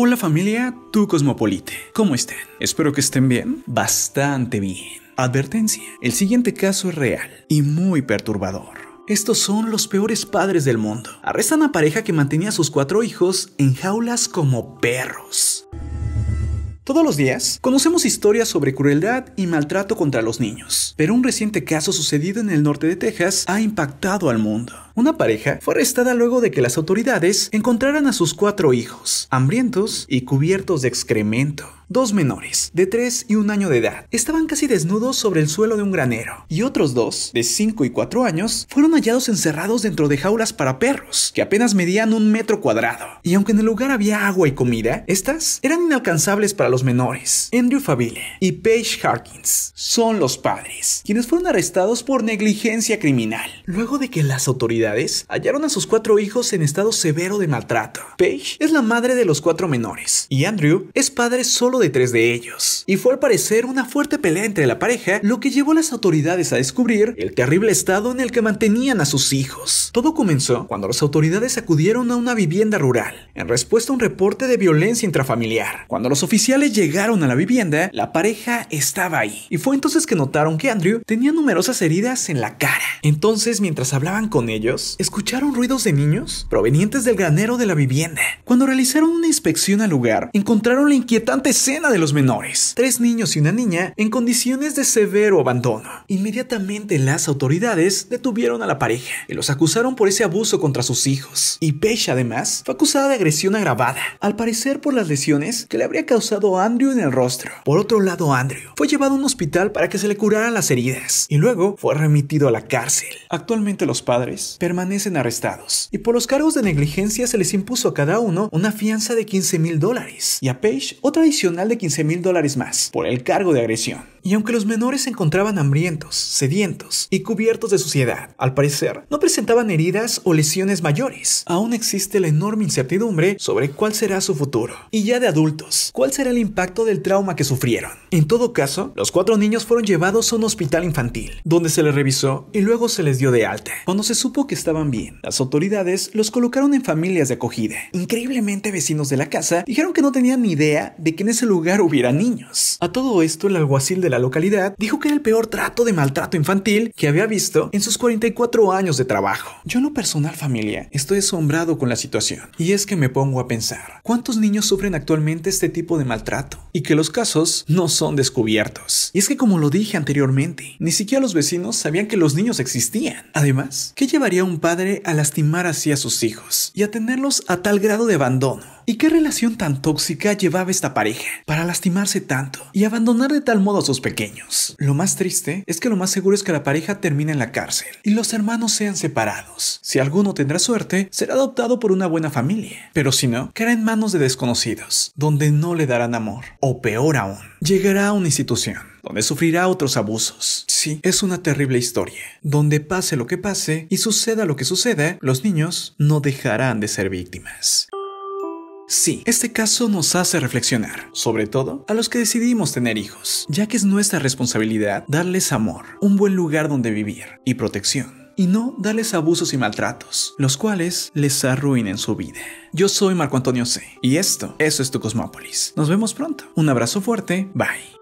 Hola familia, tu cosmopolite. ¿Cómo están? Espero que estén bien. Bastante bien. Advertencia. El siguiente caso es real y muy perturbador. Estos son los peores padres del mundo. Arrestan a pareja que mantenía a sus cuatro hijos en jaulas como perros. Todos los días conocemos historias sobre crueldad y maltrato contra los niños, pero un reciente caso sucedido en el norte de Texas ha impactado al mundo una pareja fue arrestada luego de que las autoridades encontraran a sus cuatro hijos, hambrientos y cubiertos de excremento. Dos menores, de 3 y 1 año de edad, estaban casi desnudos sobre el suelo de un granero, y otros dos, de 5 y 4 años, fueron hallados encerrados dentro de jaulas para perros, que apenas medían un metro cuadrado. Y aunque en el lugar había agua y comida, estas eran inalcanzables para los menores. Andrew Faville y Paige Harkins son los padres, quienes fueron arrestados por negligencia criminal, luego de que las autoridades hallaron a sus cuatro hijos en estado severo de maltrato. Paige es la madre de los cuatro menores y Andrew es padre solo de tres de ellos. Y fue al parecer una fuerte pelea entre la pareja lo que llevó a las autoridades a descubrir el terrible estado en el que mantenían a sus hijos. Todo comenzó cuando las autoridades acudieron a una vivienda rural en respuesta a un reporte de violencia intrafamiliar. Cuando los oficiales llegaron a la vivienda, la pareja estaba ahí y fue entonces que notaron que Andrew tenía numerosas heridas en la cara. Entonces, mientras hablaban con ellos, escucharon ruidos de niños provenientes del granero de la vivienda. Cuando realizaron una inspección al lugar, encontraron la inquietante escena de los menores, tres niños y una niña en condiciones de severo abandono. Inmediatamente las autoridades detuvieron a la pareja y los acusaron por ese abuso contra sus hijos. Y Pesha además fue acusada de agresión agravada, al parecer por las lesiones que le habría causado Andrew en el rostro. Por otro lado, Andrew fue llevado a un hospital para que se le curaran las heridas y luego fue remitido a la cárcel. Actualmente los padres permanecen arrestados. Y por los cargos de negligencia se les impuso a cada uno una fianza de 15 mil dólares y a Page otra adicional de 15 mil dólares más por el cargo de agresión y aunque los menores se encontraban hambrientos, sedientos y cubiertos de suciedad, al parecer no presentaban heridas o lesiones mayores. Aún existe la enorme incertidumbre sobre cuál será su futuro. Y ya de adultos, cuál será el impacto del trauma que sufrieron. En todo caso, los cuatro niños fueron llevados a un hospital infantil, donde se les revisó y luego se les dio de alta. Cuando se supo que estaban bien, las autoridades los colocaron en familias de acogida. Increíblemente vecinos de la casa dijeron que no tenían ni idea de que en ese lugar hubiera niños. A todo esto, el alguacil de la localidad, dijo que era el peor trato de maltrato infantil que había visto en sus 44 años de trabajo. Yo en lo personal familia, estoy asombrado con la situación. Y es que me pongo a pensar, ¿cuántos niños sufren actualmente este tipo de maltrato? Y que los casos no son descubiertos. Y es que como lo dije anteriormente, ni siquiera los vecinos sabían que los niños existían. Además, ¿qué llevaría un padre a lastimar así a sus hijos y a tenerlos a tal grado de abandono? ¿Y qué relación tan tóxica llevaba esta pareja para lastimarse tanto y abandonar de tal modo a sus pequeños? Lo más triste es que lo más seguro es que la pareja termine en la cárcel y los hermanos sean separados. Si alguno tendrá suerte, será adoptado por una buena familia, pero si no, caerá en manos de desconocidos, donde no le darán amor, o peor aún, llegará a una institución donde sufrirá otros abusos. Sí, es una terrible historia, donde pase lo que pase y suceda lo que suceda, los niños no dejarán de ser víctimas. Sí, este caso nos hace reflexionar, sobre todo a los que decidimos tener hijos, ya que es nuestra responsabilidad darles amor, un buen lugar donde vivir y protección y no darles abusos y maltratos, los cuales les arruinen su vida. Yo soy Marco Antonio C. Y esto, eso es tu Cosmópolis. Nos vemos pronto. Un abrazo fuerte. Bye.